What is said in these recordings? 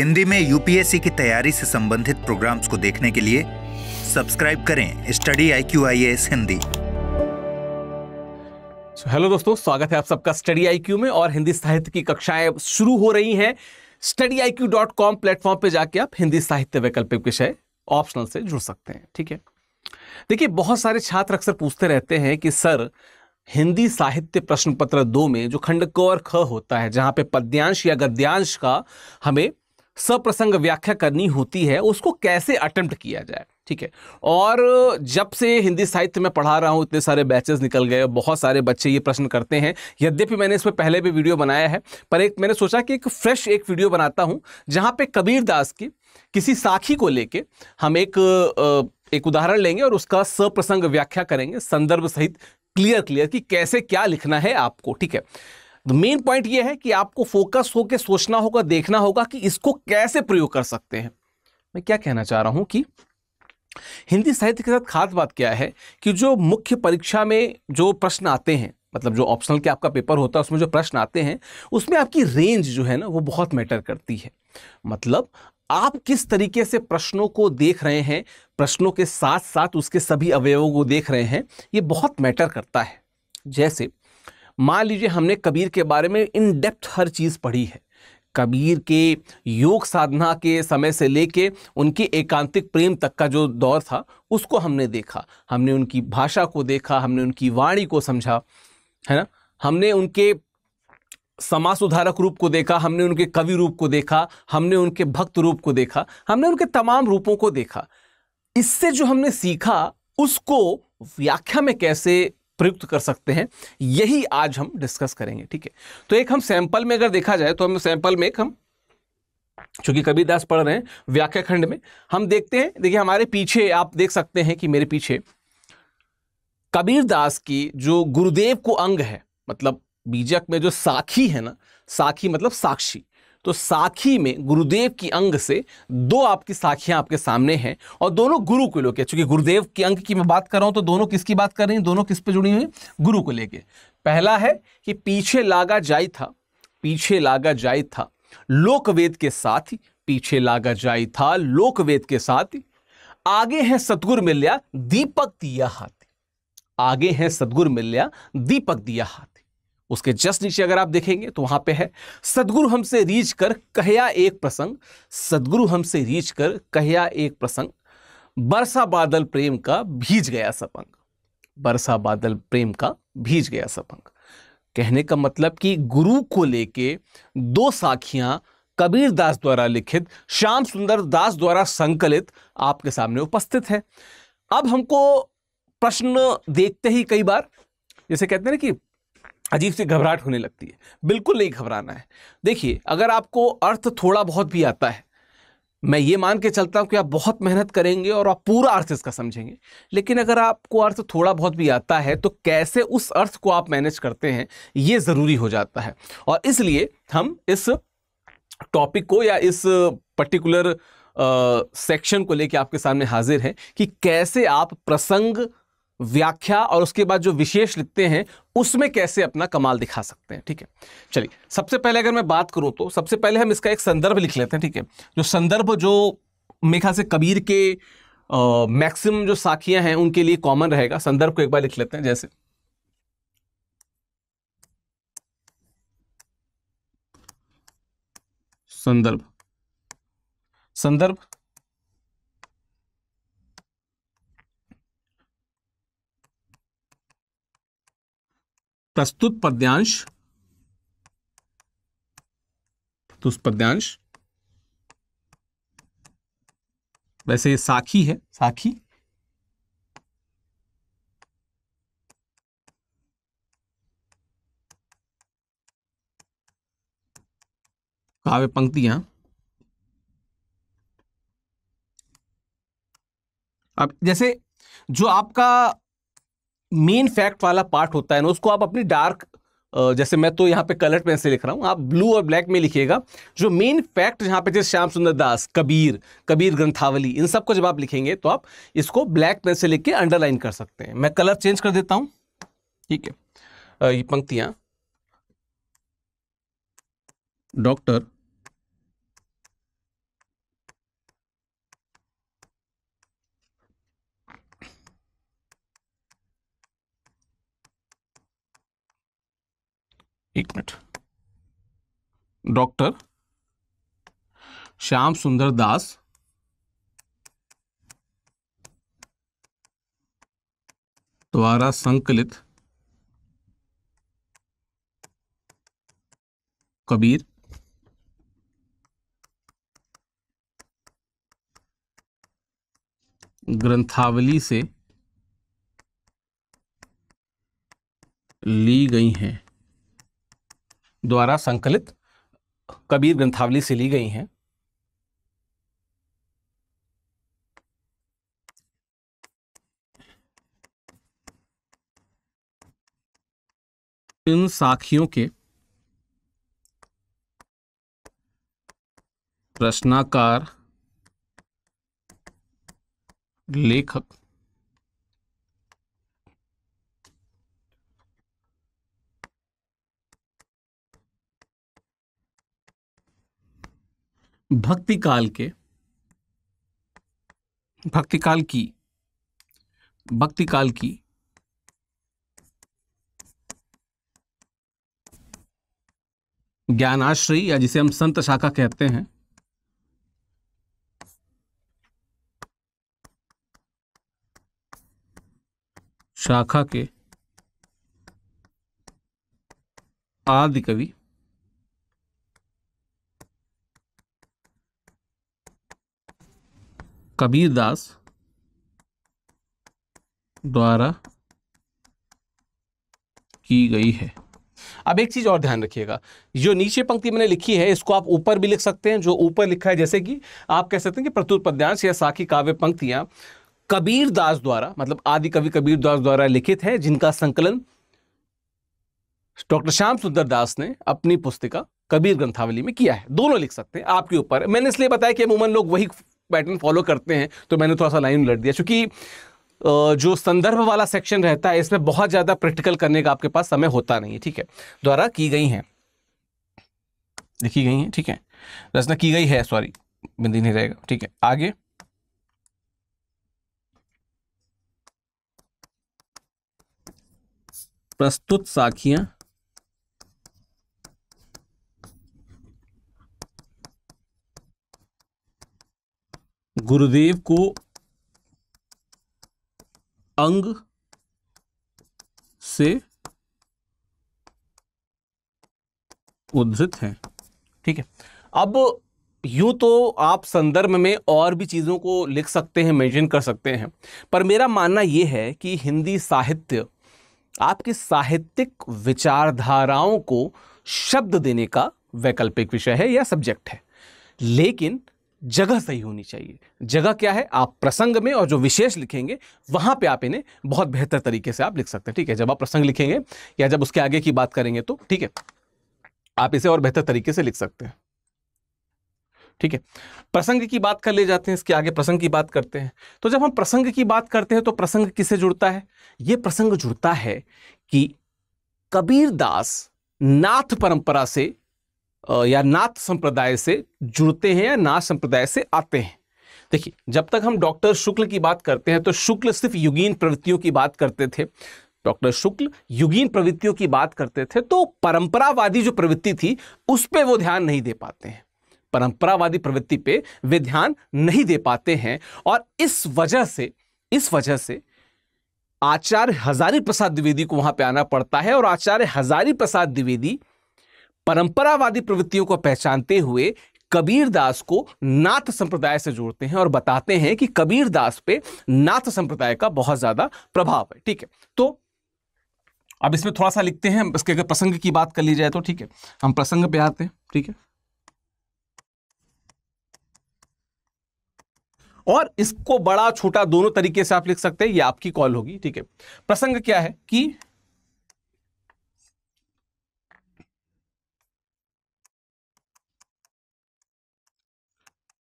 हिंदी में यूपीएससी की तैयारी से संबंधित प्रोग्राम्स को देखने के लिए सब्सक्राइब करें study I Q I S Hindi hello दोस्तों स्वागत है आप सबका स्टडी आई क्यू में और हिंदी साहित्य की कक्षाएं शुरू हो रही हैं study I Q dot com platform पर जाके आप हिंदी साहित्य वैकल्पिक विषय ऑप्शनल से जुड़ सकते हैं ठीक है देखिए बहुत सारे छात्र अक्सर पूछते रहते हैं कि सर हिंदी साहित्य प्रश्न पत्र दो में जो खंड क और ख होता है जहां पे पद्यांश या गद्यांश का हमें सप्रसंग व्याख्या करनी होती है उसको कैसे अटेम्प्ट किया जाए ठीक है और जब से हिंदी साहित्य में पढ़ा रहा हूँ इतने सारे बैचेस निकल गए बहुत सारे बच्चे ये प्रश्न करते हैं यद्यपि मैंने इसमें पहले भी वीडियो बनाया है पर एक मैंने सोचा कि एक फ्रेश एक वीडियो बनाता हूँ जहाँ पे कबीर दास की किसी साखी को लेके हम एक एक उदाहरण लेंगे और उसका सप्रसंग व्याख्या करेंगे संदर्भ सहित क्लियर क्लियर कि कैसे क्या लिखना है आपको ठीक है तो मेन पॉइंट ये है कि आपको फोकस होकर सोचना होगा देखना होगा कि इसको कैसे प्रयोग कर सकते हैं मैं क्या कहना चाह रहा हूं कि हिंदी साहित्य के साथ खास बात क्या है कि जो मुख्य परीक्षा में जो प्रश्न आते हैं मतलब जो ऑप्शनल के आपका पेपर होता है उसमें जो प्रश्न आते हैं उसमें आपकी रेंज जो है ना वो बहुत मैटर करती है मतलब आप किस तरीके से प्रश्नों को देख रहे हैं प्रश्नों के साथ साथ उसके सभी अवयवों को देख रहे हैं ये बहुत मैटर करता है जैसे मान लीजिए हमने कबीर के बारे में इन डेप्थ हर चीज़ पढ़ी है कबीर के योग साधना के समय से लेके उनके एकांतिक प्रेम तक का जो दौर था उसको हमने देखा हमने उनकी भाषा को देखा हमने उनकी वाणी को समझा है ना हमने उनके समाज सुधारक रूप को देखा हमने उनके कवि रूप को देखा हमने उनके भक्त रूप को देखा हमने उनके तमाम रूपों को देखा इससे जो हमने सीखा उसको व्याख्या में कैसे प्रयुक्त कर सकते हैं यही आज हम डिस्कस करेंगे ठीक है तो एक हम सैंपल में अगर देखा जाए तो हम सैंपल में एक हम चूंकि कबीरदास पढ़ रहे हैं व्याख्या खंड में हम देखते हैं देखिए हमारे पीछे आप देख सकते हैं कि मेरे पीछे कबीरदास की जो गुरुदेव को अंग है मतलब बीजक में जो साखी है ना साखी मतलब साक्षी तो साखी में गुरुदेव की अंग से दो आपकी साखियां आपके सामने हैं और दोनों गुरु को लेके चूंकि गुरुदेव के अंग की मैं बात कर रहा हूं तो दोनों किसकी बात कर रही हैं दोनों किस पे जुड़ी हुई गुरु को लेके पहला है कि पीछे लागा जाय था पीछे लागा जाय था लोकवेद के साथ ही पीछे लागा जाय था लोकवेद के साथ ही आगे है सतगुर मिल्या दीपक दिया हाथ आगे है सदगुर मिल्या दीपक दिया हाथ उसके जस्ट नीचे अगर आप देखेंगे तो वहां पे है सदगुरु हमसे रीच कर कहया एक प्रसंग सदगुरु हमसे रीच कर कहया एक प्रसंग बरसा बादल प्रेम का भीज गया सपंग बरसा बादल प्रेम का भीज गया सपंग कहने का मतलब कि गुरु को लेके दो साखियां कबीर दास द्वारा लिखित श्याम सुंदर दास द्वारा संकलित आपके सामने उपस्थित है अब हमको प्रश्न देखते ही कई बार जैसे कहते हैं ना कि अजीब सी घबराहट होने लगती है बिल्कुल नहीं घबराना है देखिए अगर आपको अर्थ थोड़ा बहुत भी आता है मैं ये मान के चलता हूँ कि आप बहुत मेहनत करेंगे और आप पूरा अर्थ इसका समझेंगे लेकिन अगर आपको अर्थ थोड़ा बहुत भी आता है तो कैसे उस अर्थ को आप मैनेज करते हैं ये ज़रूरी हो जाता है और इसलिए हम इस टॉपिक को या इस पर्टिकुलर सेक्शन को लेके आपके सामने हाजिर हैं कि कैसे आप प्रसंग व्याख्या और उसके बाद जो विशेष लिखते हैं उसमें कैसे अपना कमाल दिखा सकते हैं ठीक है चलिए सबसे पहले अगर मैं बात करूं तो सबसे पहले हम इसका एक संदर्भ लिख लेते हैं ठीक है जो संदर्भ जो मेघा से कबीर के मैक्सिमम जो साखियां हैं उनके लिए कॉमन रहेगा संदर्भ को एक बार लिख लेते हैं जैसे संदर्भ संदर्भ प्रस्तुत पद्यांश पद्यांश वैसे साखी है साखी काव्य पंक्तियां अब जैसे जो आपका मेन फैक्ट वाला पार्ट होता है ना उसको आप अपनी डार्क जैसे मैं तो यहाँ पे कलर पेन से लिख रहा हूँ आप ब्लू और ब्लैक में लिखिएगा जो मेन फैक्ट यहाँ पे जैसे श्याम सुंदर दास कबीर कबीर ग्रंथावली इन सब को जब आप लिखेंगे तो आप इसको ब्लैक पेन से लिख के अंडरलाइन कर सकते हैं मैं कलर चेंज कर देता हूँ ठीक है ये पंक्तियाँ डॉक्टर एक मिनट डॉक्टर श्याम सुंदर दास द्वारा संकलित कबीर ग्रंथावली से ली गई हैं द्वारा संकलित कबीर ग्रंथावली से ली गई हैं इन साखियों के प्रश्नाकार लेखक भक्ति काल के भक्ति काल की भक्ति काल की ज्ञानाश्रय या जिसे हम संत शाखा कहते हैं शाखा के आदि कवि कबीर दास द्वारा की गई है अब एक चीज और ध्यान रखिएगा जो नीचे पंक्ति मैंने लिखी है इसको आप ऊपर भी लिख सकते हैं जो ऊपर लिखा है जैसे कि आप कह सकते हैं कि प्रत्युत पद्यांश या साखी काव्य पंक्तियां कबीर दास द्वारा मतलब आदि कवि कबीर दास द्वारा लिखित है जिनका संकलन डॉक्टर श्याम सुंदर दास ने अपनी पुस्तिका कबीर ग्रंथावली में किया है दोनों लिख सकते हैं आपके ऊपर मैंने इसलिए बताया कि अमूमन लोग वही पैटर्न फॉलो करते हैं तो मैंने थोड़ा सा लाइन उलट दिया चूँकि जो संदर्भ वाला सेक्शन रहता है इसमें बहुत ज़्यादा प्रैक्टिकल करने का आपके पास समय होता नहीं है ठीक है द्वारा की गई हैं लिखी गई हैं ठीक है रचना की गई है सॉरी बिंदी नहीं रहेगा ठीक है आगे प्रस्तुत साखियां गुरुदेव को अंग से उद्धृत हैं ठीक है अब यूं तो आप संदर्भ में और भी चीज़ों को लिख सकते हैं मेंशन कर सकते हैं पर मेरा मानना यह है कि हिंदी साहित्य आपकी साहित्यिक विचारधाराओं को शब्द देने का वैकल्पिक विषय है या सब्जेक्ट है लेकिन जगह सही होनी चाहिए जगह क्या है आप प्रसंग में और जो विशेष लिखेंगे वहां पे आप इन्हें बहुत बेहतर तरीके से आप लिख सकते हैं ठीक है जब आप प्रसंग लिखेंगे या जब उसके आगे की बात करेंगे तो ठीक है आप इसे और बेहतर तरीके से लिख सकते हैं ठीक है प्रसंग की बात कर ले जाते हैं इसके आगे प्रसंग की बात करते हैं तो जब हम प्रसंग की बात करते हैं तो प्रसंग किससे जुड़ता है यह प्रसंग जुड़ता है कि कबीरदास नाथ परंपरा से या नाथ संप्रदाय से जुड़ते हैं या नाथ संप्रदाय से आते हैं देखिए जब तक हम डॉक्टर शुक्ल की बात करते हैं तो शुक्ल सिर्फ युगीन प्रवृत्तियों की बात करते थे डॉक्टर शुक्ल युगीन प्रवृत्तियों की बात करते थे तो परंपरावादी जो प्रवृत्ति थी उस पर वो ध्यान नहीं दे पाते हैं परंपरावादी प्रवृत्ति पे वे ध्यान नहीं दे पाते हैं और इस वजह से इस वजह से आचार्य हजारी प्रसाद द्विवेदी को वहां पे आना पड़ता है और आचार्य हजारी प्रसाद द्विवेदी परंपरावादी प्रवृत्तियों को पहचानते हुए कबीर दास को नाथ संप्रदाय से जोड़ते हैं और बताते हैं कि कबीर दास पे नाथ संप्रदाय का बहुत ज़्यादा प्रभाव है ठीक है तो अब इसमें थोड़ा सा लिखते हैं इसके अगर प्रसंग की बात कर ली जाए तो ठीक है हम प्रसंग पे आते हैं ठीक है और इसको बड़ा छोटा दोनों तरीके से आप लिख सकते हैं ये आपकी कॉल होगी ठीक है प्रसंग क्या है कि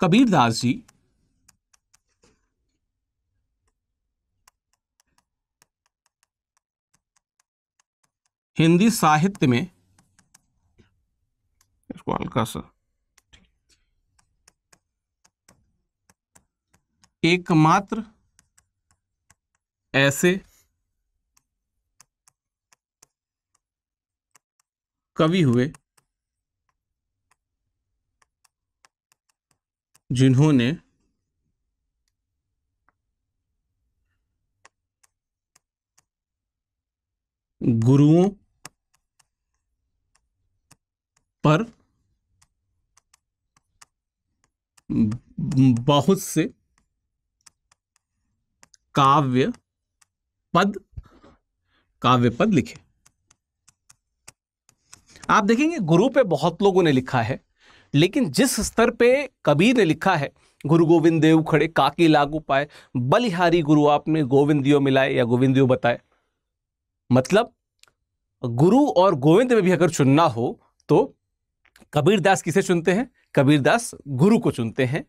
कबीरदास जी हिंदी साहित्य में इसको हल्का सा एकमात्र ऐसे कवि हुए जिन्होंने गुरुओं पर बहुत से काव्य पद काव्य पद लिखे आप देखेंगे गुरु पे बहुत लोगों ने लिखा है लेकिन जिस स्तर पे कबीर ने लिखा है गुरु गोविंद देव खड़े काकी लागू पाए बलिहारी गुरु आपने गोविंदियो मिलाए या गोविंदियो बताए मतलब गुरु और गोविंद में भी अगर चुनना हो तो कबीरदास किसे चुनते हैं कबीरदास गुरु को चुनते हैं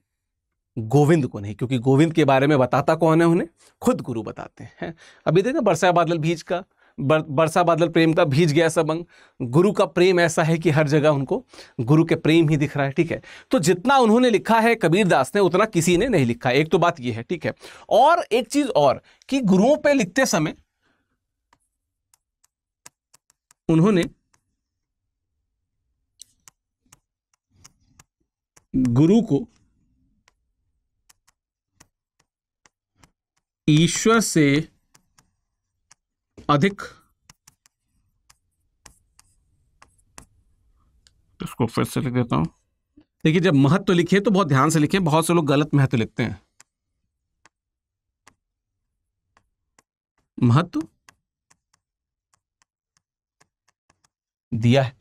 गोविंद को नहीं क्योंकि गोविंद के बारे में बताता कौन है उन्हें खुद गुरु बताते हैं अभी देखें बरसा बादल भीज का बर, बरसा बादल प्रेम का भीज गया सब अंग गुरु का प्रेम ऐसा है कि हर जगह उनको गुरु के प्रेम ही दिख रहा है ठीक है तो जितना उन्होंने लिखा है कबीर दास ने उतना किसी ने नहीं लिखा एक तो बात यह है ठीक है और एक चीज और कि गुरुओं पर लिखते समय उन्होंने गुरु को ईश्वर से अधिक इसको फिर से लिख देता हूं देखिए जब महत्व लिखे तो बहुत ध्यान से लिखे बहुत से लोग गलत महत्व लिखते हैं महत्व दिया है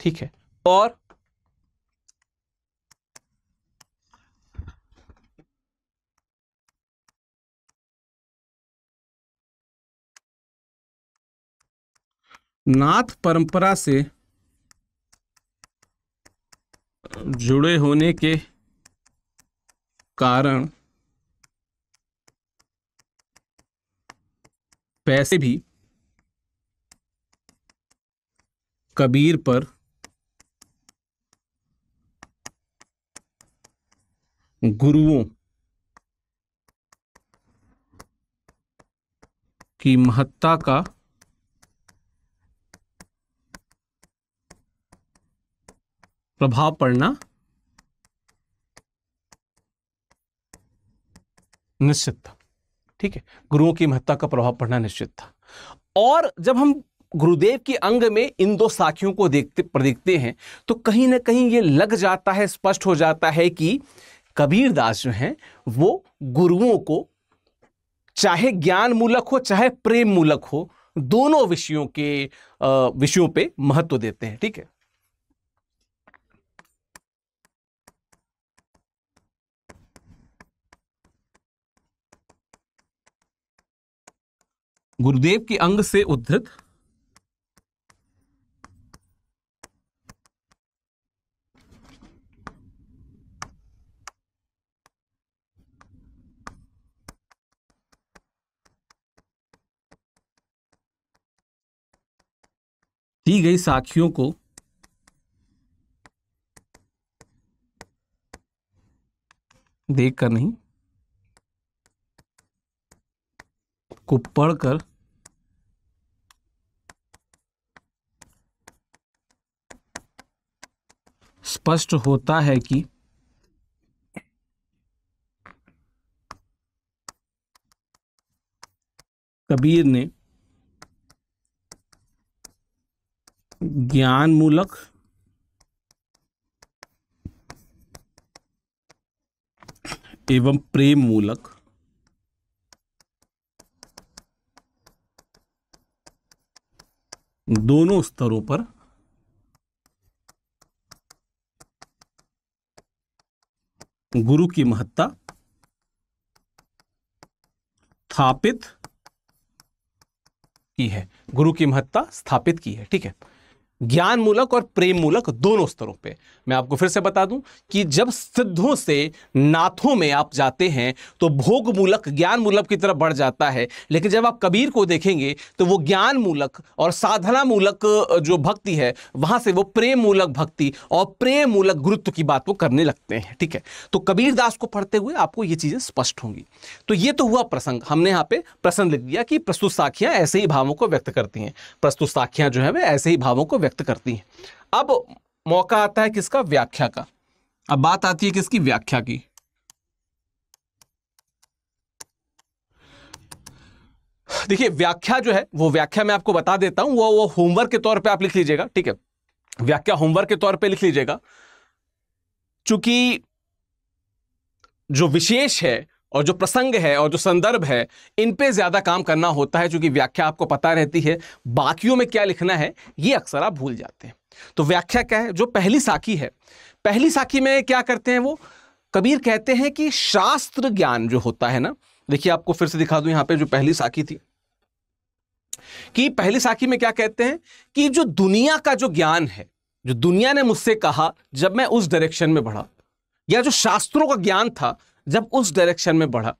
ठीक है और नाथ परंपरा से जुड़े होने के कारण पैसे भी कबीर पर गुरुओं की महत्ता का प्रभाव पड़ना निश्चित था ठीक है गुरुओं की महत्ता का प्रभाव पड़ना निश्चित था और जब हम गुरुदेव के अंग में इन दो साखियों को देखते देखते हैं तो कहीं ना कहीं ये लग जाता है स्पष्ट हो जाता है कि कबीरदास जो हैं वो गुरुओं को चाहे ज्ञान मूलक हो चाहे प्रेम मूलक हो दोनों विषयों के विषयों पे महत्व देते हैं ठीक है गुरुदेव के अंग से उद्धृत दी गई साखियों को देखकर नहीं को पढ़कर स्पष्ट होता है कि कबीर ने ज्ञानमूलक एवं प्रेम मूलक दोनों स्तरों पर गुरु की महत्ता स्थापित की है गुरु की महत्ता स्थापित की है ठीक है ज्ञान मूलक और प्रेम मूलक दोनों स्तरों पे मैं आपको फिर से बता दूं कि जब सिद्धों से नाथों में आप जाते हैं तो भोग मूलक ज्ञान मूलक की तरफ बढ़ जाता है लेकिन जब आप कबीर को देखेंगे तो वो ज्ञान मूलक और साधना मूलक जो भक्ति है वहां से वो प्रेम मूलक भक्ति और प्रेम मूलक गुरुत्व की बात वो करने लगते हैं ठीक है तो कबीर दास को पढ़ते हुए आपको ये चीज़ें स्पष्ट होंगी तो ये तो हुआ प्रसंग हमने यहाँ पे प्रसंग लिख दिया कि प्रस्तुत साखियां ऐसे ही भावों को व्यक्त करती हैं प्रस्तुत साखियां जो है वे ऐसे ही भावों को व्यक्त करती हैं अब मौका आता है किसका व्याख्या का अब बात आती है किसकी व्याख्या की देखिए व्याख्या जो है वो व्याख्या मैं आपको बता देता हूं वो वो होमवर्क के तौर पे आप लिख लीजिएगा ठीक है व्याख्या होमवर्क के तौर पे लिख लीजिएगा चूंकि जो विशेष है और जो प्रसंग है और जो संदर्भ है इन पे ज़्यादा काम करना होता है क्योंकि व्याख्या आपको पता रहती है बाकियों में क्या लिखना है ये अक्सर आप भूल जाते हैं तो व्याख्या क्या है जो पहली साखी है पहली साखी में क्या करते हैं वो कबीर कहते हैं कि शास्त्र ज्ञान जो होता है ना देखिए आपको फिर से दिखा दू यहां पर जो पहली साखी थी कि पहली साखी में क्या कहते हैं कि जो दुनिया का जो ज्ञान है जो दुनिया ने मुझसे कहा जब मैं उस डायरेक्शन में बढ़ा या जो शास्त्रों का ज्ञान था जब उस डायरेक्शन में बढ़ा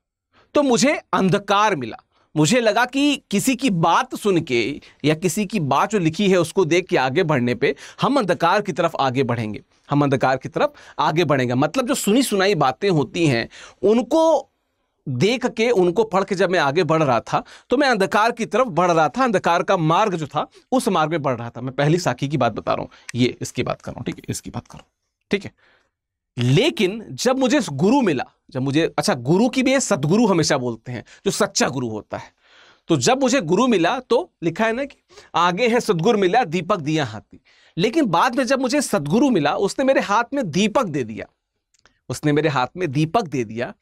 तो मुझे अंधकार मिला मुझे लगा कि किसी की बात सुन के या किसी की बात जो लिखी है उसको देख के आगे बढ़ने पे हम अंधकार की तरफ आगे बढ़ेंगे हम अंधकार की तरफ आगे बढ़ेंगे मतलब जो सुनी सुनाई बातें होती हैं उनको देख के उनको पढ़ के जब मैं आगे बढ़ रहा था तो मैं अंधकार की तरफ बढ़ रहा था अंधकार का मार्ग जो था उस मार्ग में बढ़ रहा था मैं पहली साखी की बात बता रहा हूँ ये इसकी बात कर रहा हूँ ठीक है इसकी बात कर रहा हूँ ठीक है लेकिन जब मुझे गुरु मिला जब मुझे अच्छा गुरु की भी सदगुरु हमेशा बोलते हैं जो सच्चा गुरु होता है तो जब मुझे गुरु मिला तो लिखा है ना कि आगे है सदगुरु मिला दीपक दिया हाथी लेकिन बाद में जब मुझे सदगुरु मिला उसने मेरे हाथ में दीपक दे दिया उसने मेरे हाथ में दीपक दे दिया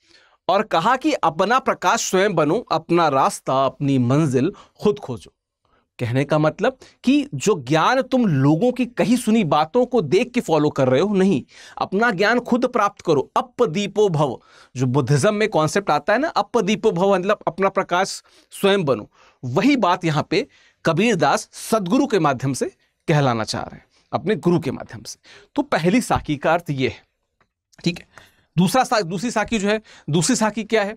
और कहा कि अपना प्रकाश स्वयं बनो अपना रास्ता अपनी मंजिल खुद खोजो कहने का मतलब कि जो ज्ञान तुम लोगों की कही सुनी बातों को देख के फॉलो कर रहे हो नहीं अपना ज्ञान खुद प्राप्त करो अपदीपो भव जो बुद्धिज्म में कॉन्सेप्ट आता है ना अपदीपो भव मतलब अपना प्रकाश स्वयं बनो वही बात यहाँ पे कबीर दास सदगुरु के माध्यम से कहलाना चाह रहे हैं अपने गुरु के माध्यम से तो पहली साकी का अर्थ ये है ठीक है दूसरा सा, दूसरी साकी जो है दूसरी साकी क्या है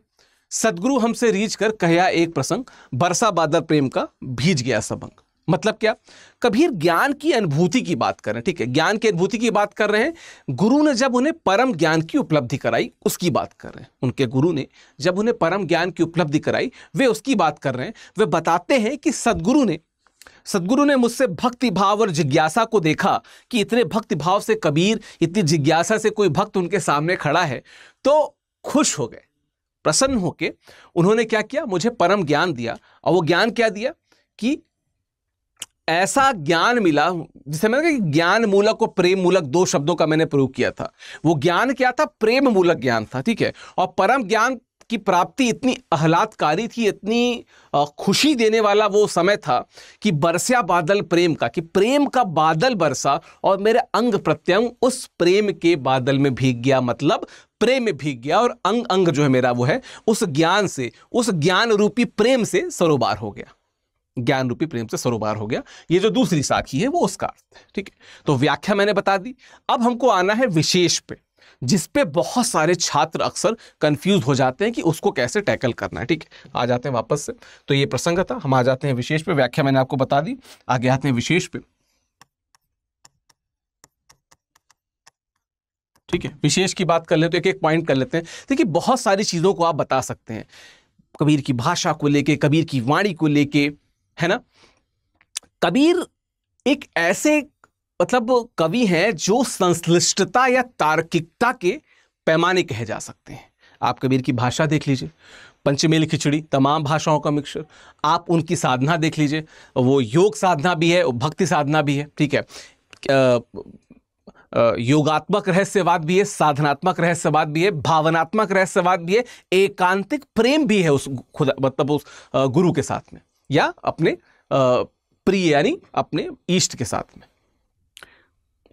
सदगुरु हमसे रीच कर कहया एक प्रसंग बरसा बादल प्रेम का भीज गया सबंग मतलब क्या कबीर ज्ञान की अनुभूति की बात कर रहे हैं ठीक है ज्ञान की अनुभूति की बात कर रहे हैं गुरु ने जब उन्हें परम ज्ञान की उपलब्धि कराई उसकी बात कर रहे हैं उनके गुरु ने जब उन्हें परम ज्ञान की उपलब्धि कराई वे उसकी बात कर रहे हैं वे बताते हैं कि सदगुरु ने सदगुरु ने मुझसे भक्ति भाव और जिज्ञासा को देखा कि इतने भक्ति भाव से कबीर इतनी जिज्ञासा से कोई भक्त उनके सामने खड़ा है तो खुश हो गए प्रसन्न होकर उन्होंने क्या किया मुझे परम ज्ञान दिया और वो ज्ञान क्या दिया कि ऐसा ज्ञान मिला जिसे मैंने कहा ज्ञान मूलक और प्रेम मूलक दो शब्दों का मैंने प्रयोग किया था वो ज्ञान क्या था प्रेम मूलक ज्ञान था ठीक है और परम ज्ञान की प्राप्ति इतनी आह्लादकारी थी इतनी खुशी देने वाला वो समय था कि बरसया बादल प्रेम का कि प्रेम का बादल बरसा और मेरे अंग प्रत्यंग उस प्रेम के बादल में भीग गया मतलब प्रेम में भीग गया और अंग अंग जो है मेरा वो है उस ज्ञान से उस ज्ञान रूपी प्रेम से सरोबार हो गया ज्ञान रूपी प्रेम से सरोबार हो गया ये जो दूसरी साखी है वो उसका अर्थ है ठीक है तो व्याख्या मैंने बता दी अब हमको आना है विशेष पे जिस पे बहुत सारे छात्र अक्सर कंफ्यूज हो जाते हैं कि उसको कैसे टैकल करना है ठीक है आ जाते हैं वापस से तो ये प्रसंग था हम आ जाते हैं विशेष पे व्याख्या मैंने आपको बता दी आगे आते हैं विशेष पे ठीक है विशेष की बात कर ले तो एक एक पॉइंट कर लेते हैं देखिए बहुत सारी चीज़ों को आप बता सकते हैं कबीर की भाषा को लेके कबीर की वाणी को लेके है ना कबीर एक ऐसे मतलब कवि हैं जो संश्लिष्टता या तार्किकता के पैमाने कहे जा सकते हैं आप कबीर की भाषा देख लीजिए पंचमेल खिचड़ी तमाम भाषाओं का मिक्सर आप उनकी साधना देख लीजिए वो योग साधना भी है भक्ति साधना भी है ठीक है योगात्मक रहस्यवाद भी है साधनात्मक रहस्यवाद भी है भावनात्मक रहस्यवाद भी है एकांतिक प्रेम भी है उस खुदा मतलब उस गुरु के साथ में या अपने प्रिय यानी अपने ईष्ट के साथ में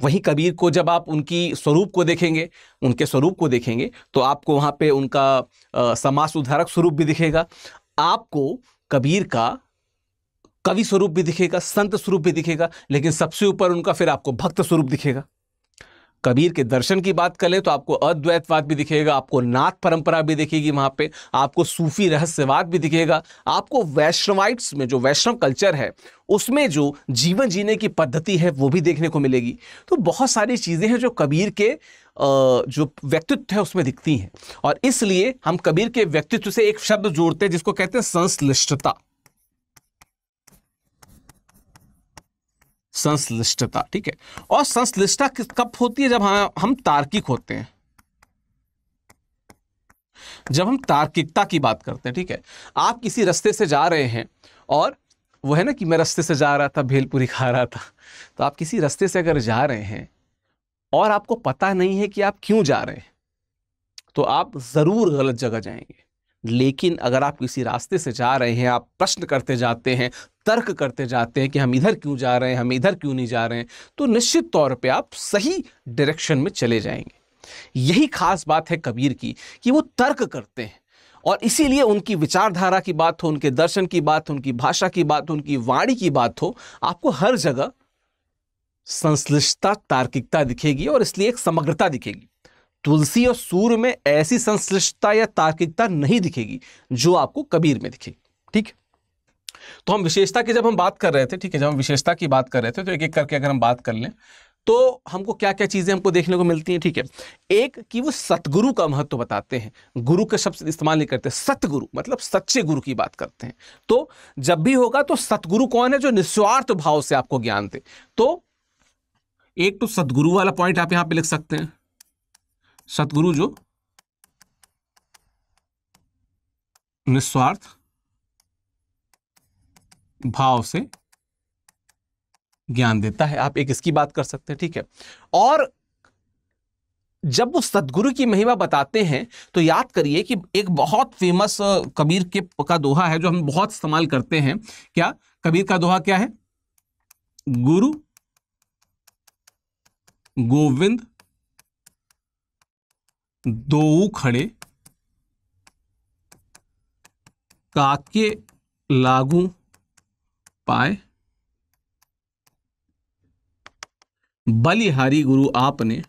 वहीं कबीर को जब आप उनकी स्वरूप को देखेंगे उनके स्वरूप को देखेंगे तो आपको वहाँ पे उनका समाज सुधारक स्वरूप भी दिखेगा आपको कबीर का कवि स्वरूप भी दिखेगा संत स्वरूप भी दिखेगा लेकिन सबसे ऊपर उनका फिर आपको भक्त स्वरूप दिखेगा कबीर के दर्शन की बात करें तो आपको अद्वैतवाद भी दिखेगा आपको नाथ परंपरा भी दिखेगी वहाँ पे आपको सूफी रहस्यवाद भी दिखेगा आपको वैष्णवाइट्स में जो वैष्णव कल्चर है उसमें जो जीवन जीने की पद्धति है वो भी देखने को मिलेगी तो बहुत सारी चीज़ें हैं जो कबीर के जो व्यक्तित्व है उसमें दिखती हैं और इसलिए हम कबीर के व्यक्तित्व से एक शब्द जोड़ते हैं जिसको कहते हैं संश्लिष्टता संश्लिष्टता ठीक है और संश्लिष्टता कब होती है जब हम हम तार्किक होते हैं जब हम तार्किकता की बात करते हैं ठीक है आप किसी रास्ते से जा रहे हैं और वो है ना कि मैं रास्ते से जा रहा था भेलपुरी खा रहा था तो आप किसी रास्ते से अगर जा रहे हैं और आपको पता नहीं है कि आप क्यों जा रहे हैं तो आप ज़रूर गलत जगह जाएंगे लेकिन अगर आप किसी रास्ते से जा रहे हैं आप प्रश्न करते जाते हैं तर्क करते जाते हैं कि हम इधर क्यों जा रहे हैं हम इधर क्यों नहीं जा रहे हैं तो निश्चित तौर पे आप सही डायरेक्शन में चले जाएंगे यही खास बात है कबीर की कि वो तर्क करते हैं और इसीलिए उनकी विचारधारा की बात हो उनके दर्शन की बात हो उनकी भाषा की बात हो उनकी वाणी की बात हो आपको हर जगह संश्लिष्टता तार्किकता दिखेगी और इसलिए एक समग्रता दिखेगी तुलसी और सूर्य में ऐसी संश्लिष्टता या तार्किकता नहीं दिखेगी जो आपको कबीर में दिखेगी ठीक तो हम विशेषता की जब हम बात कर रहे थे ठीक है जब हम विशेषता की बात कर रहे थे तो एक एक करके अगर हम बात कर लें तो हमको क्या क्या चीज़ें हमको देखने को मिलती हैं ठीक है एक कि वो सतगुरु का महत्व बताते हैं गुरु के शब्द इस्तेमाल नहीं करते सतगुरु मतलब सच्चे गुरु की बात करते हैं तो जब भी होगा तो सतगुरु कौन है जो निस्वार्थ भाव से आपको ज्ञान दे तो एक तो सदगुरु वाला पॉइंट आप यहां पे लिख सकते हैं सतगुरु जो निस्वार्थ भाव से ज्ञान देता है आप एक इसकी बात कर सकते हैं ठीक है और जब वो सदगुरु की महिमा बताते हैं तो याद करिए कि एक बहुत फेमस कबीर के का दोहा है जो हम बहुत इस्तेमाल करते हैं क्या कबीर का दोहा क्या है गुरु गोविंद दो खड़े काके लागू पाए बलिहारी गुरु आपने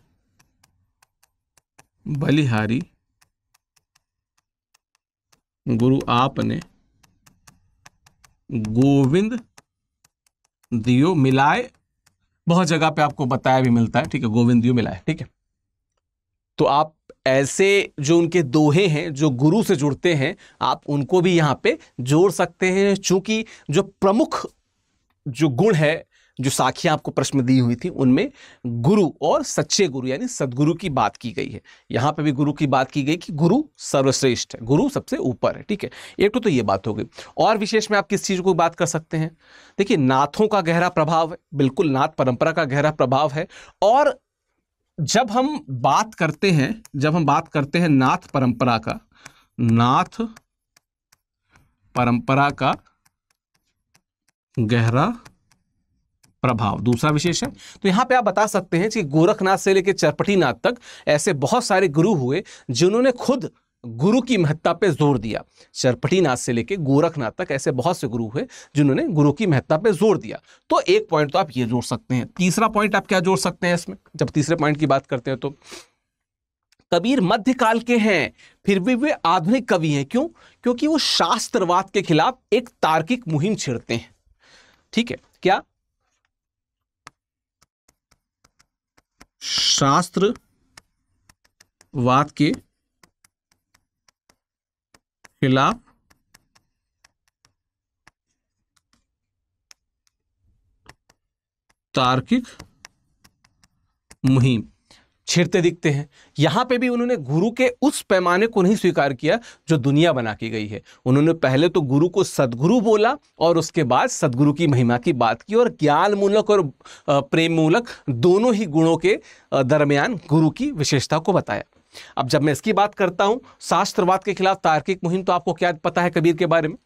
बलिहारी गुरु आपने गोविंद दियो मिलाए बहुत जगह पे आपको बताया भी मिलता है ठीक है गोविंद दियो मिलाए ठीक है तो आप ऐसे जो उनके दोहे हैं जो गुरु से जुड़ते हैं आप उनको भी यहाँ पे जोड़ सकते हैं चूंकि जो प्रमुख जो गुण है जो साखियाँ आपको प्रश्न दी हुई थी उनमें गुरु और सच्चे गुरु यानी सदगुरु की बात की गई है यहाँ पे भी गुरु की बात की गई कि गुरु सर्वश्रेष्ठ है गुरु सबसे ऊपर है ठीक है एक तो, तो ये बात हो गई और विशेष में आप किस चीज़ को बात कर सकते हैं देखिए नाथों का गहरा प्रभाव है बिल्कुल नाथ परंपरा का गहरा प्रभाव है और जब हम बात करते हैं जब हम बात करते हैं नाथ परंपरा का नाथ परंपरा का गहरा प्रभाव दूसरा विशेष है तो यहां पे आप बता सकते हैं कि गोरखनाथ से लेकर चरपटीनाथ तक ऐसे बहुत सारे गुरु हुए जिन्होंने खुद गुरु की महत्ता पे जोर दिया शरपटीनाथ से लेके गोरखनाथ तक ऐसे बहुत से गुरु हुए जिन्होंने गुरु की महत्ता पे जोर दिया तो एक पॉइंट तो आप ये जोड़ सकते हैं तीसरा पॉइंट आप क्या जोड़ सकते हैं इसमें जब तीसरे पॉइंट की बात करते हैं तो कबीर मध्यकाल के हैं फिर भी वे आधुनिक कवि हैं क्यों क्योंकि वो शास्त्रवाद के खिलाफ एक तार्किक मुहिम छेड़ते हैं ठीक है क्या शास्त्रवाद के खिलाफ तार्किक मुहिम छिड़ते दिखते हैं यहां पे भी उन्होंने गुरु के उस पैमाने को नहीं स्वीकार किया जो दुनिया बना की गई है उन्होंने पहले तो गुरु को सदगुरु बोला और उसके बाद सदगुरु की महिमा की बात की और ज्ञान मूलक और प्रेम मूलक दोनों ही गुणों के दरमियान गुरु की विशेषता को बताया अब जब मैं इसकी बात करता हूं शास्त्रवाद के खिलाफ तार्किक मुहिम तो आपको क्या पता है कबीर के बारे में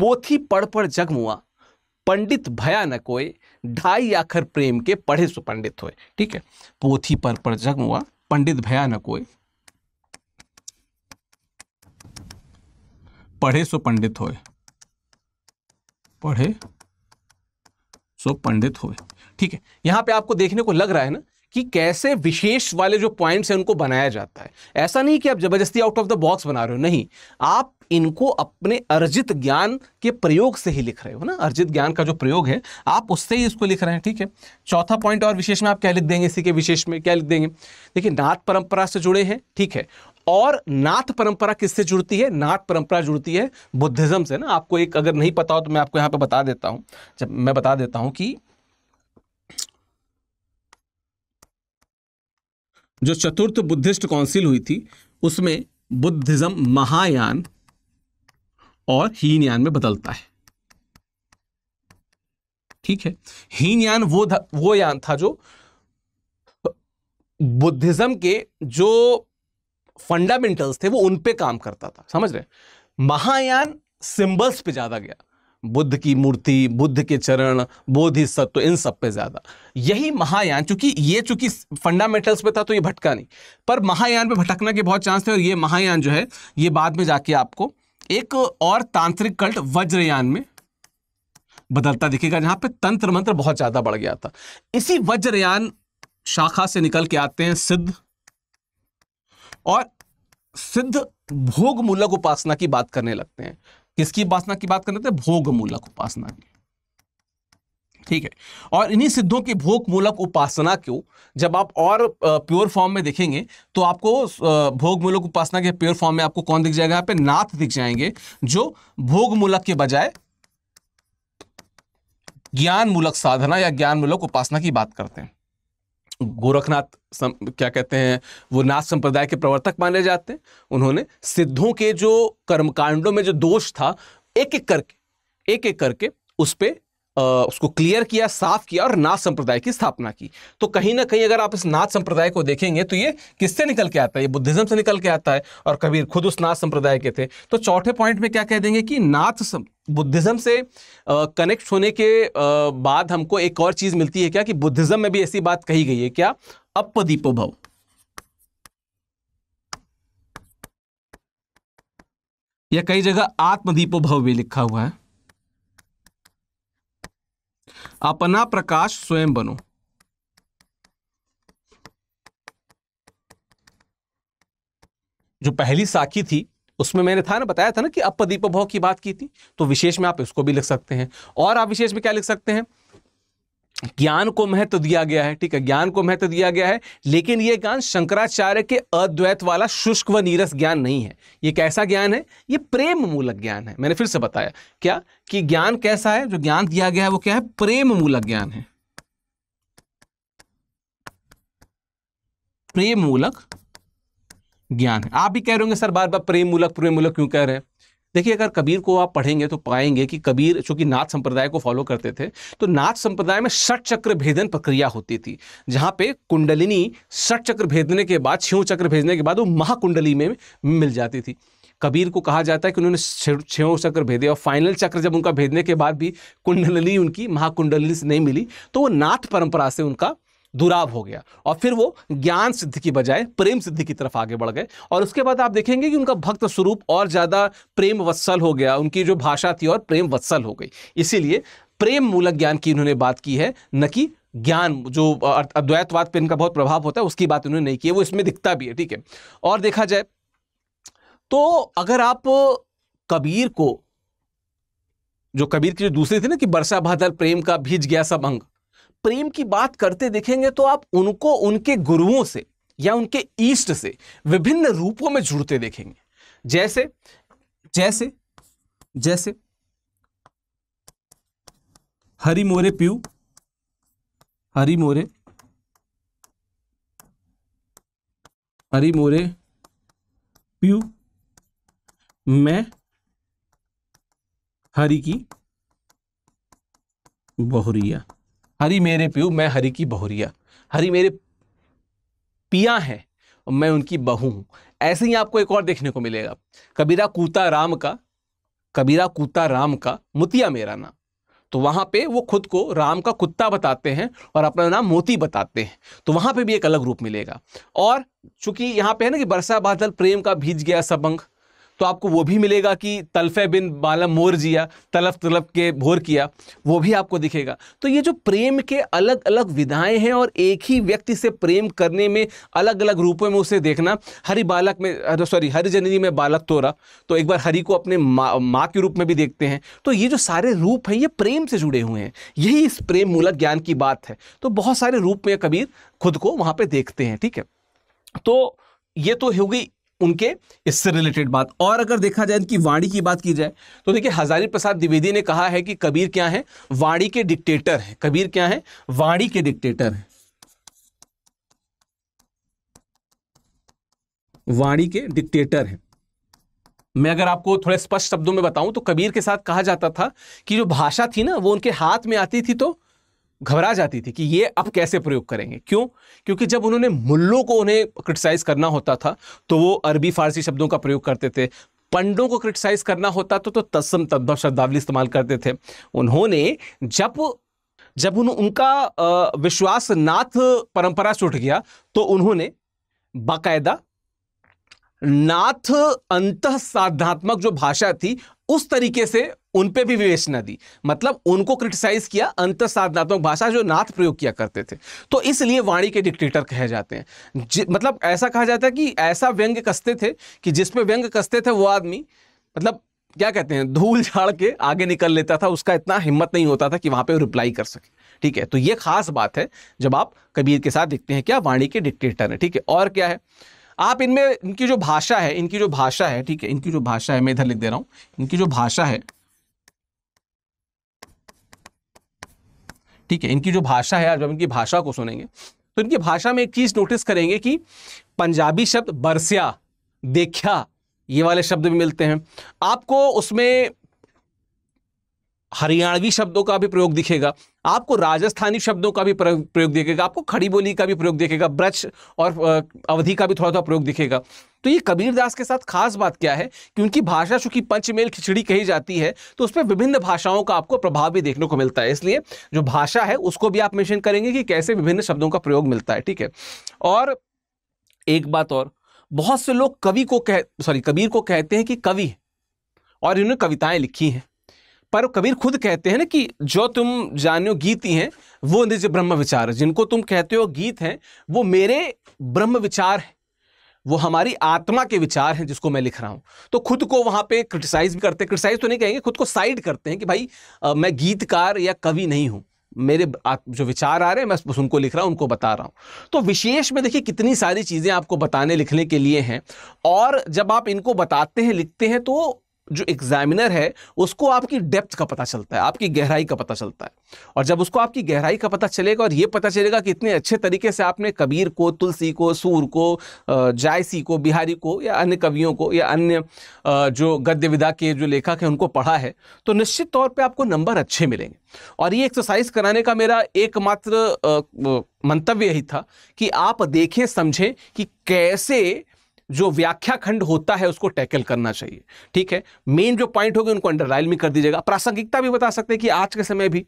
पोथी पढ़ पढ़ जगमुआ पंडित भया न कोई ढाई आखर प्रेम के पढ़े सुपंडित पंडित ठीक है पोथी पढ़ पर जगमुआ पंडित भया न कोई पढ़े सो पंडित होए पढ़े सो पंडित होए ठीक है यहां पे आपको देखने को लग रहा है ना कि कैसे विशेष वाले जो पॉइंट्स हैं उनको बनाया जाता है ऐसा नहीं कि आप जबरदस्ती आउट ऑफ द बॉक्स बना रहे हो नहीं आप इनको अपने अर्जित ज्ञान के प्रयोग से ही लिख रहे हो ना अर्जित ज्ञान का जो प्रयोग है आप उससे ही इसको लिख रहे हैं ठीक है चौथा पॉइंट और विशेष में आप क्या लिख देंगे इसी के विशेष में क्या लिख देंगे देखिए नाथ परंपरा से जुड़े हैं ठीक है और नाथ परंपरा किससे जुड़ती है नाथ परंपरा जुड़ती है बुद्धिज्म से ना आपको एक अगर नहीं पता हो तो मैं आपको यहाँ पर बता देता हूँ जब मैं बता देता हूँ कि जो चतुर्थ बुद्धिस्ट काउंसिल हुई थी उसमें बुद्धिज्म महायान और हीनयान में बदलता है ठीक है हीनयान वो वो यान था जो बुद्धिज्म के जो फंडामेंटल्स थे वो उन पे काम करता था समझ रहे महायान सिंबल्स पे ज्यादा गया बुद्ध की मूर्ति बुद्ध के चरण बोधि सत्व इन सब पे ज्यादा यही महायान चूंकि ये चूंकि फंडामेंटल्स पे था तो ये भटका नहीं पर महायान पे भटकने के बहुत चांस थे और ये महायान जो है ये बाद में जाके आपको एक और तांत्रिक कल्ट वज्रयान में बदलता दिखेगा जहां पे तंत्र मंत्र बहुत ज्यादा बढ़ गया था इसी वज्रयान शाखा से निकल के आते हैं सिद्ध और सिद्ध भोगमूलक उपासना की बात करने लगते हैं किसकी उपासना की बात कर रहे थे भोग मूलक उपासना की ठीक है और इन्हीं सिद्धों की भोग मूलक उपासना को जब आप और प्योर फॉर्म में देखेंगे तो आपको भोग मूलक उपासना के प्योर फॉर्म में आपको कौन दिख जाएगा यहां पे नाथ दिख जाएंगे जो भोग मूलक के बजाय ज्ञान मूलक साधना या ज्ञान मूलक उपासना की बात करते हैं गोरखनाथ सम, क्या कहते हैं वो नाथ संप्रदाय के प्रवर्तक माने जाते हैं उन्होंने सिद्धों के जो कर्मकांडों में जो दोष था एक एक करके एक एक करके उस पर उसको क्लियर किया साफ किया और नाथ संप्रदाय की स्थापना की तो कहीं ना कहीं अगर आप इस नाथ संप्रदाय को देखेंगे तो ये किससे निकल के आता है ये बुद्धिज्म से निकल के आता है और कबीर खुद उस नाथ संप्रदाय के थे तो चौथे पॉइंट में क्या कह देंगे कि नाथ सं... बुद्धिज़्म से कनेक्ट होने के बाद हमको एक और चीज़ मिलती है क्या कि बुद्धिज़्म में भी ऐसी बात कही गई है क्या अपदीपो भव या कई जगह आत्मदीपो भव भी लिखा हुआ है अपना प्रकाश स्वयं बनो जो पहली साखी थी उसमें मैंने था ना बताया था ना कि अपदीप भाव की बात की थी तो विशेष में आप इसको भी लिख सकते हैं और आप विशेष में क्या लिख सकते हैं ज्ञान को महत्व दिया गया है ठीक है ज्ञान को महत्व दिया गया है लेकिन यह ज्ञान शंकराचार्य के अद्वैत वाला शुष्क व नीरस ज्ञान नहीं है यह कैसा ज्ञान है ये प्रेम मूलक ज्ञान है मैंने फिर से बताया क्या कि ज्ञान कैसा है जो ज्ञान दिया गया है वो क्या है प्रेम मूलक ज्ञान है प्रेम मूलक ज्ञान है आप भी कह रहे होंगे सर बार बार प्रेम मूलक प्रेम मूलक क्यों कह रहे हैं देखिए अगर कबीर को आप पढ़ेंगे तो पाएंगे कि कबीर चूंकि नाथ संप्रदाय को फॉलो करते थे तो नाथ संप्रदाय में षट चक्र भेदन प्रक्रिया होती थी जहां पे कुंडलिनी षट चक्र भेदने के बाद छो चक्र भेजने के बाद वो महाकुंडली में मिल जाती थी कबीर को कहा जाता है कि उन्होंने छः चक्र भेदे और फाइनल चक्र जब उनका भेदने के बाद भी कुंडलिनी उनकी महाकुंडली से नहीं मिली तो वो नाथ परंपरा से उनका दुराव हो गया और फिर वो ज्ञान सिद्धि की बजाय प्रेम सिद्धि की तरफ आगे बढ़ गए और उसके बाद आप देखेंगे कि उनका भक्त स्वरूप और ज़्यादा प्रेम वत्सल हो गया उनकी जो भाषा थी और प्रेम वत्सल हो गई इसीलिए प्रेम मूलक ज्ञान की इन्होंने बात की है न कि ज्ञान जो अद्वैतवाद पर इनका बहुत प्रभाव होता है उसकी बात उन्होंने नहीं की है वो इसमें दिखता भी है ठीक है और देखा जाए तो अगर आप कबीर को जो कबीर की जो दूसरी थी ना कि बरसा बहादुर प्रेम का भीज गया सब अंग प्रेम की बात करते देखेंगे तो आप उनको उनके गुरुओं से या उनके ईस्ट से विभिन्न रूपों में जुड़ते देखेंगे जैसे जैसे जैसे हरि मोरे प्यू हरि मोरे हरि मोरे प्यू मैं हरि की बहुरिया हरी मेरे पियू मैं हरी की बहुरिया हरी मेरे पिया हैं और मैं उनकी बहू हूँ ऐसे ही आपको एक और देखने को मिलेगा कबीरा कूता राम का कबीरा कूता राम का मुतिया मेरा नाम तो वहाँ पे वो खुद को राम का कुत्ता बताते हैं और अपना नाम मोती बताते हैं तो वहाँ पे भी एक अलग रूप मिलेगा और चूंकि यहाँ पे है ना कि बरसा बादल प्रेम का भीज गया सबंग तो आपको वो भी मिलेगा कि तलफ़े बिन बालम मोर जिया तलफ तलफ के भोर किया वो भी आपको दिखेगा तो ये जो प्रेम के अलग अलग विधाएं हैं और एक ही व्यक्ति से प्रेम करने में अलग अलग रूपों में उसे देखना हरि बालक में सॉरी हरि जननी में बालक तोरा तो एक बार हरि को अपने माँ मा के रूप में भी देखते हैं तो ये जो सारे रूप हैं ये प्रेम से जुड़े हुए हैं यही इस प्रेम मूलक ज्ञान की बात है तो बहुत सारे रूप में कबीर खुद को वहाँ पर देखते हैं ठीक है तो ये तो होगी उनके इससे रिलेटेड बात और अगर देखा जाए इनकी वाणी की बात की जाए तो देखिए हजारी प्रसाद द्विवेदी ने कहा है कि कबीर क्या है वाणी के डिक्टेटर हैं कबीर क्या है वाणी के डिक्टेटर हैं वाणी के डिक्टेटर हैं मैं अगर आपको थोड़े स्पष्ट शब्दों में बताऊं तो कबीर के साथ कहा जाता था कि जो भाषा थी ना वो उनके हाथ में आती थी तो घबरा जाती थी कि ये अब कैसे प्रयोग करेंगे क्यों क्योंकि जब उन्होंने मुल्लों को उन्हें क्रिटिसाइज करना होता था तो वो अरबी फारसी शब्दों का प्रयोग करते थे पंडों को क्रिटिसाइज करना होता तो तो तस्म तद्भ शब्दावली इस्तेमाल करते थे उन्होंने जब जब उन उनका विश्वासनाथ परंपरा छूट गया तो उन्होंने बाकायदा नाथ अंत साधात्मक जो भाषा थी उस तरीके से उन पे भी विवेचना दी मतलब उनको क्रिटिसाइज किया अंत साधनात्मक भाषा जो नाथ प्रयोग किया करते थे तो इसलिए वाणी के डिक्टेटर कहे जाते हैं मतलब ऐसा कहा जाता है कि ऐसा व्यंग्य कसते थे कि जिसमें व्यंग्य कसते थे वो आदमी मतलब क्या कहते हैं धूल झाड़ के आगे निकल लेता था उसका इतना हिम्मत नहीं होता था कि वहां पर रिप्लाई कर सके ठीक है तो ये खास बात है जब आप कबीर के साथ देखते हैं क्या वाणी के डिक्टेटर है ठीक है और क्या है आप इनमें इनकी जो भाषा है इनकी जो भाषा है ठीक है इनकी जो भाषा है मैं इधर लिख दे रहा हूं इनकी जो भाषा है ठीक है इनकी जो भाषा है आप जब इनकी भाषा को सुनेंगे तो इनकी भाषा में एक चीज़ नोटिस करेंगे कि पंजाबी शब्द बरसिया देखा ये वाले शब्द भी मिलते हैं आपको उसमें हरियाणवी शब्दों का भी प्रयोग दिखेगा आपको राजस्थानी शब्दों का भी प्रयोग देखेगा आपको खड़ी बोली का भी प्रयोग देखेगा ब्रज और अवधि का भी थोड़ा थोड़ा प्रयोग दिखेगा तो ये कबीरदास के साथ खास बात क्या है कि उनकी भाषा चूंकि पंचमेल खिचड़ी कही जाती है तो उसमें विभिन्न भाषाओं का आपको प्रभाव भी देखने को मिलता है इसलिए जो भाषा है उसको भी आप मेंशन करेंगे कि कैसे विभिन्न शब्दों का प्रयोग मिलता है ठीक है और एक बात और बहुत से लोग कवि को कह सॉरी कबीर को कहते हैं कि कवि और इन्होंने कविताएं लिखी हैं पर कबीर खुद कहते हैं ना कि जो तुम जानो गीत ही हैं वो निज ब्रह्म विचार जिनको तुम कहते हो गीत हैं वो मेरे ब्रह्म विचार हैं वो हमारी आत्मा के विचार हैं जिसको मैं लिख रहा हूँ तो खुद को वहाँ पे क्रिटिसाइज भी करते हैं क्रिटिसाइज तो नहीं कहेंगे खुद को साइड करते हैं कि भाई आ, मैं गीतकार या कवि नहीं हूँ मेरे जो विचार आ रहे हैं मैं उनको लिख रहा हूँ उनको बता रहा हूँ तो विशेष में देखिए कितनी सारी चीज़ें आपको बताने लिखने के लिए हैं और जब आप इनको बताते हैं लिखते हैं तो जो एग्जामिनर है उसको आपकी डेप्थ का पता चलता है आपकी गहराई का पता चलता है और जब उसको आपकी गहराई का पता चलेगा और ये पता चलेगा कि इतने अच्छे तरीके से आपने कबीर को तुलसी को सूर को जायसी को बिहारी को या अन्य कवियों को या अन्य जो गद्य विधा के जो लेखक हैं उनको पढ़ा है तो निश्चित तौर पर आपको नंबर अच्छे मिलेंगे और ये एक्सरसाइज कराने का मेरा एकमात्र मंतव्य यही था कि आप देखें समझें कि कैसे जो व्याख्या खंड होता है उसको टैकल करना चाहिए ठीक है मेन जो पॉइंट होगी उनको अंडरलाइन भी कर दीजिएगा प्रासंगिकता भी बता सकते हैं कि आज के समय भी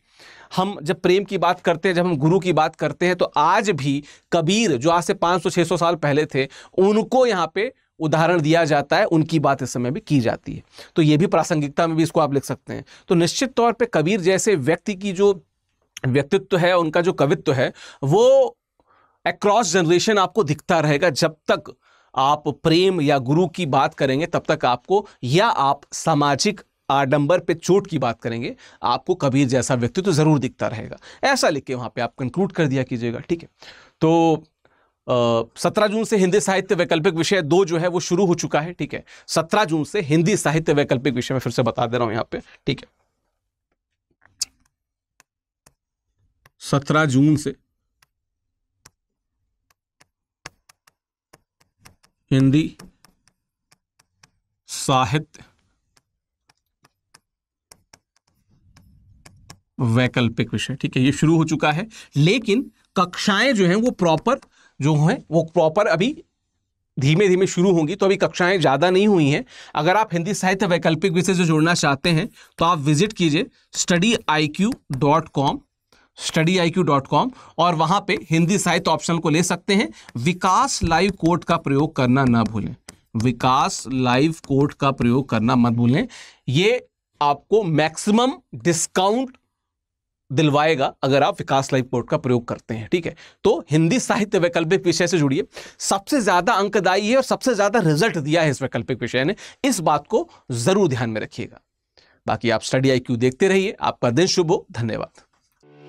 हम जब प्रेम की बात करते हैं जब हम गुरु की बात करते हैं तो आज भी कबीर जो आज से 500-600 साल पहले थे उनको यहाँ पे उदाहरण दिया जाता है उनकी बात इस समय भी की जाती है तो ये भी प्रासंगिकता में भी इसको आप लिख सकते हैं तो निश्चित तौर पर कबीर जैसे व्यक्ति की जो व्यक्तित्व है उनका जो कवित्व है वो अक्रॉस जनरेशन आपको दिखता रहेगा जब तक आप प्रेम या गुरु की बात करेंगे तब तक आपको या आप सामाजिक आडंबर पे चोट की बात करेंगे आपको कबीर जैसा व्यक्ति तो ज़रूर दिखता रहेगा ऐसा लिख के वहां पे आप कंक्लूड कर दिया कीजिएगा ठीक है तो सत्रह जून से हिंदी साहित्य वैकल्पिक विषय दो जो है वो शुरू हो चुका है ठीक है सत्रह जून से हिंदी साहित्य वैकल्पिक विषय में फिर से बता दे रहा हूं यहां पे ठीक है सत्रह जून से हिंदी साहित्य वैकल्पिक विषय ठीक है ये शुरू हो चुका है लेकिन कक्षाएं जो हैं वो प्रॉपर जो हैं वो प्रॉपर अभी धीमे धीमे शुरू होंगी तो अभी कक्षाएं ज़्यादा नहीं हुई हैं अगर आप हिंदी साहित्य वैकल्पिक विषय से जुड़ना चाहते हैं तो आप विजिट कीजिए study I Q dot com study I Q dot com और वहां पे हिंदी साहित्य ऑप्शन को ले सकते हैं विकास लाइव कोड का प्रयोग करना ना भूलें विकास लाइव कोड का प्रयोग करना मत भूलें ये आपको मैक्सिमम डिस्काउंट दिलवाएगा अगर आप विकास लाइव कोड का प्रयोग करते हैं ठीक है तो हिंदी साहित्य वैकल्पिक विषय से जुड़िए सबसे ज्यादा अंकदायी है और सबसे ज्यादा रिजल्ट दिया है इस वैकल्पिक विषय ने इस बात को जरूर ध्यान में रखिएगा बाकी आप स्टडी आई क्यू देखते रहिए आपका दिन शुभ हो धन्यवाद